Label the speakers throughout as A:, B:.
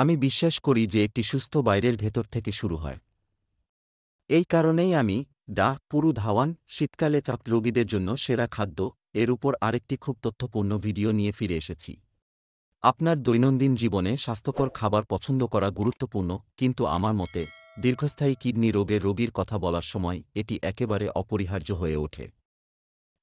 A: আমি বিশ্বাস করি যে একটি সুস্থ বাইরের ভেতর থেকে শুরু হয় এই কারণেই আমি ডা পুরু ধাওয়ান শীতকালে চাপ রোগীদের জন্য সেরা খাদ্য এর উপর আরেকটি খুব তথ্যপূর্ণ ভিডিও নিয়ে ফিরে এসেছি আপনার দৈনন্দিন জীবনে স্বাস্থ্যকর খাবার পছন্দ করা গুরুত্বপূর্ণ কিন্তু আমার মতে দীর্ঘস্থায়ী কিডনি রোগে রোগীর কথা বলার সময় এটি একেবারে অপরিহার্য হয়ে ওঠে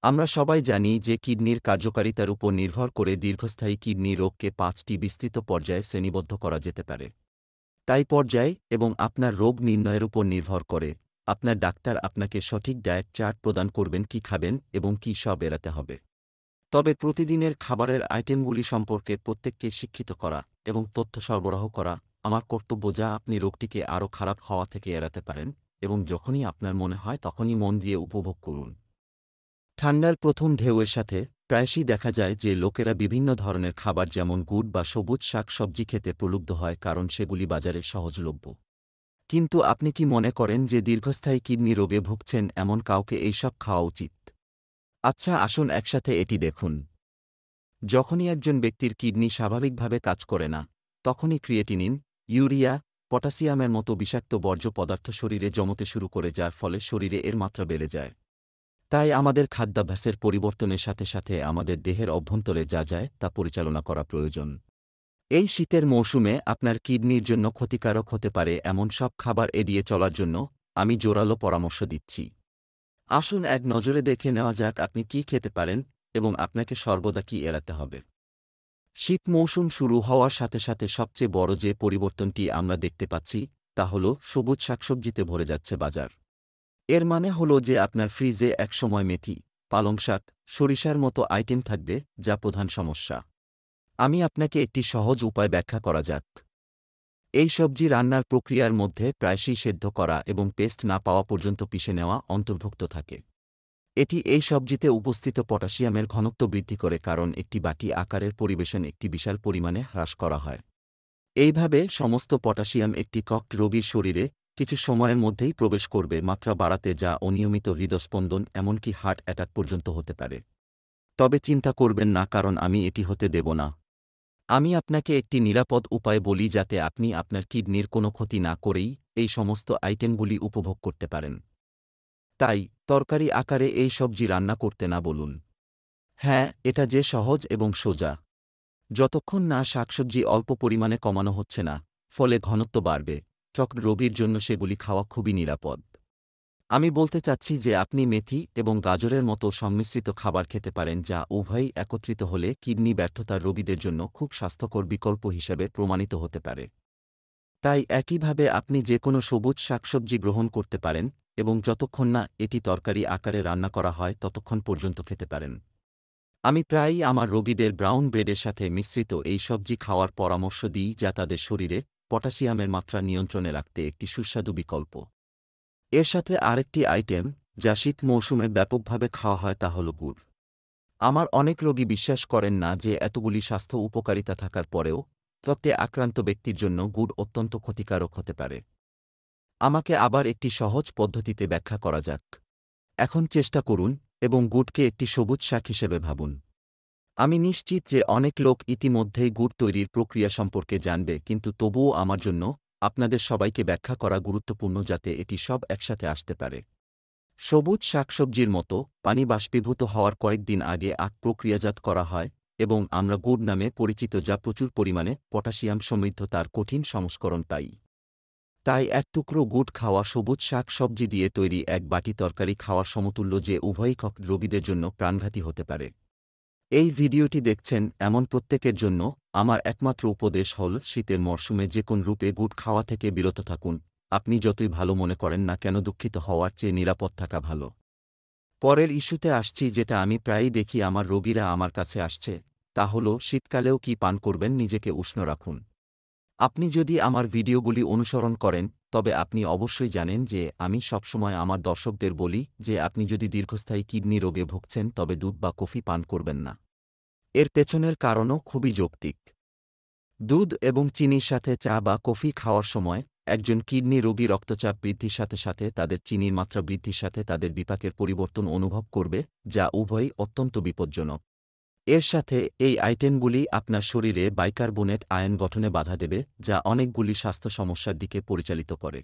A: আমরা সবাই জানি যে কিডনির কার্যকারিতার উপর নির্ভর করে দীর্ঘস্থায়ী কিডনি রোগকে পাঁচটি বিস্তৃত পর্যায়ে শ্রেণীবদ্ধ করা যেতে পারে তাই পর্যায়ে এবং আপনার রোগ নির্ণয়ের উপর নির্ভর করে আপনার ডাক্তার আপনাকে সঠিক ডায়েট চার্ট প্রদান করবেন কি খাবেন এবং কি সব এড়াতে হবে তবে প্রতিদিনের খাবারের আইটেমগুলি সম্পর্কে প্রত্যেককে শিক্ষিত করা এবং তথ্য সরবরাহ করা আমার কর্তব্য যা আপনি রোগটিকে আরও খারাপ হওয়া থেকে এড়াতে পারেন এবং যখনই আপনার মনে হয় তখনই মন দিয়ে উপভোগ করুন ঠান্ডার প্রথম ঢেউয়ের সাথে প্রায়শই দেখা যায় যে লোকেরা বিভিন্ন ধরনের খাবার যেমন গুড় বা সবুজ শাক সবজি খেতে প্রলুব্ধ হয় কারণ সেগুলি বাজারে সহজলভ্য কিন্তু আপনি কি মনে করেন যে দীর্ঘস্থায়ী কিডনি রোগে ভুগছেন এমন কাউকে এইসব খাওয়া উচিত আচ্ছা আসুন একসাথে এটি দেখুন যখনই একজন ব্যক্তির কিডনি স্বাভাবিকভাবে কাজ করে না তখনই ক্রিয়েটিনিন ইউরিয়া পটাশিয়ামের মতো বিষাক্ত বর্জ্য পদার্থ শরীরে জমতে শুরু করে যার ফলে শরীরে এর মাত্রা বেড়ে যায় তাই আমাদের খাদ্যাভ্যাসের পরিবর্তনের সাথে সাথে আমাদের দেহের অভ্যন্তরে যা যায় তা পরিচালনা করা প্রয়োজন এই শীতের মৌসুমে আপনার কিডনির জন্য ক্ষতিকারক হতে পারে এমন সব খাবার এড়িয়ে চলার জন্য আমি জোরালো পরামর্শ দিচ্ছি আসুন এক নজরে দেখে নেওয়া যাক আপনি কি খেতে পারেন এবং আপনাকে সর্বদা কি এড়াতে হবে শীত মৌসুম শুরু হওয়ার সাথে সাথে সবচেয়ে বড় যে পরিবর্তনটি আমরা দেখতে পাচ্ছি তা হল সবুজ শাকসবজিতে ভরে যাচ্ছে বাজার এর মানে হল যে আপনার ফ্রিজে একসময় মেথি পালং শাক সরিষার মতো আইটেম থাকবে যা প্রধান সমস্যা আমি আপনাকে একটি সহজ উপায় ব্যাখ্যা করা যাক এই সবজি রান্নার প্রক্রিয়ার মধ্যে প্রায়শই সেদ্ধ করা এবং পেস্ট না পাওয়া পর্যন্ত পিষে নেওয়া অন্তর্ভুক্ত থাকে এটি এই সবজিতে উপস্থিত পটাশিয়ামের ঘনত্ব বৃদ্ধি করে কারণ একটি বাটি আকারের পরিবেশন একটি বিশাল পরিমাণে হ্রাস করা হয় এইভাবে সমস্ত পটাশিয়াম একটি কক রোগীর শরীরে কিছু সময়ের মধ্যেই প্রবেশ করবে মাত্রা বাড়াতে যা অনিয়মিত হৃদস্পন্দন এমনকি হার্ট অ্যাটাক পর্যন্ত হতে পারে তবে চিন্তা করবেন না কারণ আমি এটি হতে দেব না আমি আপনাকে একটি নিরাপদ উপায় বলি যাতে আপনি আপনার কিডনির কোনো ক্ষতি না করেই এই সমস্ত আইটেমগুলি উপভোগ করতে পারেন তাই তরকারি আকারে এই সবজি রান্না করতে না বলুন হ্যাঁ এটা যে সহজ এবং সোজা যতক্ষণ না শাকসবজি অল্প পরিমাণে কমানো হচ্ছে না ফলে ঘনত্ব বাড়বে স্টক রোগীর জন্য সেগুলি খাওয়া খুবই নিরাপদ আমি বলতে চাচ্ছি যে আপনি মেথি এবং গাজরের মতো সংমিশ্রিত খাবার খেতে পারেন যা উভয়ই একত্রিত হলে কিডনি ব্যর্থতার রোগীদের জন্য খুব স্বাস্থ্যকর বিকল্প হিসেবে প্রমাণিত হতে পারে তাই একইভাবে আপনি যে কোনো সবুজ শাকসবজি গ্রহণ করতে পারেন এবং যতক্ষণ না এটি তরকারি আকারে রান্না করা হয় ততক্ষণ পর্যন্ত খেতে পারেন আমি প্রায়ই আমার রোগীদের ব্রাউন ব্রেডের সাথে মিশ্রিত এই সবজি খাওয়ার পরামর্শ দিই যা তাদের শরীরে পটাশিয়ামের মাত্রা নিয়ন্ত্রণে রাখতে একটি সুস্বাদু বিকল্প এর সাথে আরেকটি আইটেম যা শীত মৌসুমে ব্যাপকভাবে খাওয়া হয় তা হল গুড় আমার অনেক রোগী বিশ্বাস করেন না যে এতগুলি স্বাস্থ্য উপকারিতা থাকার পরেও তত্ত্বে আক্রান্ত ব্যক্তির জন্য গুড় অত্যন্ত ক্ষতিকারক হতে পারে আমাকে আবার একটি সহজ পদ্ধতিতে ব্যাখ্যা করা যাক এখন চেষ্টা করুন এবং গুড়কে একটি সবুজ শাক হিসেবে ভাবুন আমি নিশ্চিত যে অনেক লোক ইতিমধ্যেই গুড় তৈরির প্রক্রিয়া সম্পর্কে জানবে কিন্তু তবুও আমার জন্য আপনাদের সবাইকে ব্যাখ্যা করা গুরুত্বপূর্ণ যাতে এটি সব একসাথে আসতে পারে সবুজ শাকসবজির মতো পানি বাষ্পীভূত হওয়ার কয়েকদিন আগে আখ প্রক্রিয়াজাত করা হয় এবং আমরা গুড় নামে পরিচিত যা প্রচুর পরিমাণে পটাশিয়াম সমৃদ্ধ তার কঠিন সংস্করণ পাই তাই এক টুকরো গুড় খাওয়া সবুজ শাক সবজি দিয়ে তৈরি এক বাটি তরকারি খাওয়ার সমতুল্য যে উভয়ই কক রোগীদের জন্য প্রাণঘাতী হতে পারে এই ভিডিওটি দেখছেন এমন প্রত্যেকের জন্য আমার একমাত্র উপদেশ হল শীতের মরশুমে যে কোন রূপে গুট খাওয়া থেকে বিরত থাকুন আপনি যতই ভালো মনে করেন না কেন দুঃখিত হওয়ার চেয়ে নিরাপদ থাকা ভালো পরের ইস্যুতে আসছি যেটা আমি প্রায়ই দেখি আমার রোগীরা আমার কাছে আসছে তা হল শীতকালেও কি পান করবেন নিজেকে উষ্ণ রাখুন আপনি যদি আমার ভিডিওগুলি অনুসরণ করেন তবে আপনি অবশ্যই জানেন যে আমি সবসময় আমার দর্শকদের বলি যে আপনি যদি দীর্ঘস্থায়ী কিডনি রোগে ভুগছেন তবে দুধ বা কফি পান করবেন না এর পেছনের কারণও খুবই যৌক্তিক দুধ এবং চিনির সাথে চা বা কফি খাওয়ার সময় একজন কিডনি রোগী রক্তচাপ বৃদ্ধির সাথে সাথে তাদের চিনির মাত্রা বৃদ্ধির সাথে তাদের বিপাকের পরিবর্তন অনুভব করবে যা উভয়ই অত্যন্ত বিপজ্জনক এর সাথে এই আইটেমগুলি আপনার শরীরে বাইকার্বোনেট আয়ন গঠনে বাধা দেবে যা অনেকগুলি স্বাস্থ্য সমস্যার দিকে পরিচালিত করে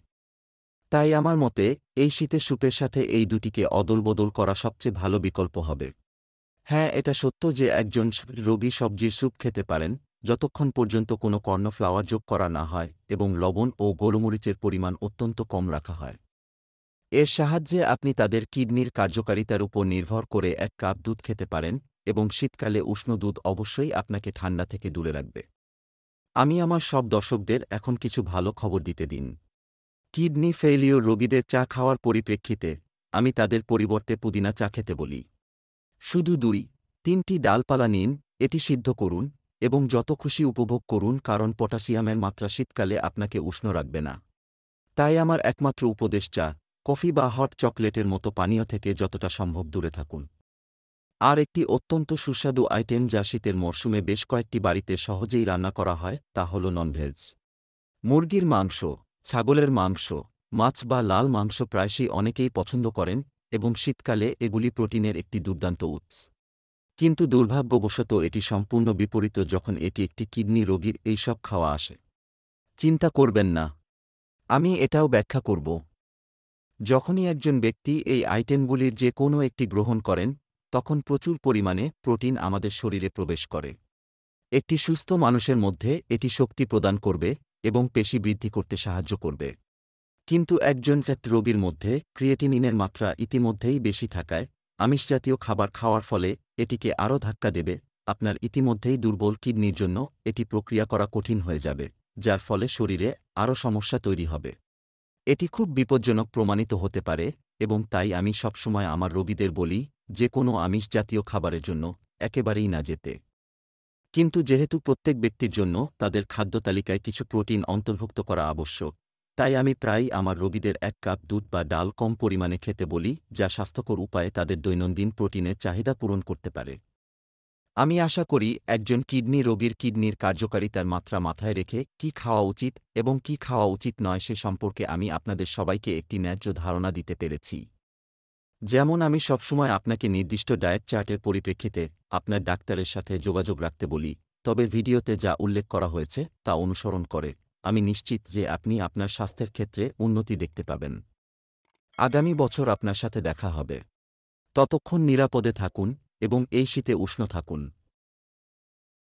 A: তাই আমার মতে এই শীতে স্যুপের সাথে এই দুটিকে অদলবদল করা সবচেয়ে ভালো বিকল্প হবে হ্যাঁ এটা সত্য যে একজন রোগী সবজির স্যুপ খেতে পারেন যতক্ষণ পর্যন্ত কোনো কর্ণফ্লাওয়ার যোগ করা না হয় এবং লবণ ও গোলমরিচের পরিমাণ অত্যন্ত কম রাখা হয় এর সাহায্যে আপনি তাদের কিডনির কার্যকারিতার উপর নির্ভর করে এক কাপ দুধ খেতে পারেন এবং শীতকালে উষ্ণ দুধ অবশ্যই আপনাকে ঠান্ডা থেকে দূরে রাখবে আমি আমার সব দর্শকদের এখন কিছু ভালো খবর দিতে দিন কিডনি ফেইলিও রোগীদের চা খাওয়ার পরিপ্রেক্ষিতে আমি তাদের পরিবর্তে পুদিনা চা খেতে বলি শুধু দুই তিনটি ডালপালা নিন এটি সিদ্ধ করুন এবং যত খুশি উপভোগ করুন কারণ পটাশিয়ামের মাত্রা শীতকালে আপনাকে উষ্ণ রাখবে না তাই আমার একমাত্র উপদেশ চা কফি বা হট চকলেটের মতো পানীয় থেকে যতটা সম্ভব দূরে থাকুন আর একটি অত্যন্ত সুস্বাদু আইটেম যা শীতের মরশুমে বেশ কয়েকটি বাড়িতে সহজেই রান্না করা হয় তা হল ননভেজ মুরগির মাংস ছাগলের মাংস মাছ বা লাল মাংস প্রায়শই অনেকেই পছন্দ করেন এবং শীতকালে এগুলি প্রোটিনের একটি দুর্দান্ত উৎস কিন্তু দুর্ভাগ্যবশত এটি সম্পূর্ণ বিপরীত যখন এটি একটি কিডনি রোগীর এইসব খাওয়া আসে চিন্তা করবেন না আমি এটাও ব্যাখ্যা করব যখনই একজন ব্যক্তি এই আইটেমগুলির যে কোনো একটি গ্রহণ করেন তখন প্রচুর পরিমাণে প্রোটিন আমাদের শরীরে প্রবেশ করে একটি সুস্থ মানুষের মধ্যে এটি শক্তি প্রদান করবে এবং পেশি বৃদ্ধি করতে সাহায্য করবে কিন্তু একজন ফ্যাট রোগীর মধ্যে ক্রিয়েটিনিনের মাত্রা ইতিমধ্যেই বেশি থাকায় আমিষ জাতীয় খাবার খাওয়ার ফলে এটিকে আরও ধাক্কা দেবে আপনার ইতিমধ্যেই দুর্বল কিডনির জন্য এটি প্রক্রিয়া করা কঠিন হয়ে যাবে যার ফলে শরীরে আরও সমস্যা তৈরি হবে এটি খুব বিপজ্জনক প্রমাণিত হতে পারে এবং তাই আমি সবসময় আমার রোগীদের বলি যে কোনো আমিষ জাতীয় খাবারের জন্য একেবারেই না যেতে কিন্তু যেহেতু প্রত্যেক ব্যক্তির জন্য তাদের খাদ্য তালিকায় কিছু প্রোটিন অন্তর্ভুক্ত করা আবশ্যক তাই আমি প্রায়ই আমার রোগীদের এক কাপ দুধ বা ডাল কম পরিমাণে খেতে বলি যা স্বাস্থ্যকর উপায়ে তাদের দৈনন্দিন প্রোটিনের চাহিদা পূরণ করতে পারে আমি আশা করি একজন কিডনি রোগীর কিডনির কার্যকারিতার মাত্রা মাথায় রেখে কি খাওয়া উচিত এবং কি খাওয়া উচিত নয় সে সম্পর্কে আমি আপনাদের সবাইকে একটি ন্যায্য ধারণা দিতে পেরেছি যেমন আমি সবসময় আপনাকে নির্দিষ্ট ডায়েট চার্টের পরিপ্রেক্ষিতে আপনার ডাক্তারের সাথে যোগাযোগ রাখতে বলি তবে ভিডিওতে যা উল্লেখ করা হয়েছে তা অনুসরণ করে আমি নিশ্চিত যে আপনি আপনার স্বাস্থ্যের ক্ষেত্রে উন্নতি দেখতে পাবেন আগামী বছর আপনার সাথে দেখা হবে ততক্ষণ নিরাপদে থাকুন এবং এই শীতে উষ্ণ থাকুন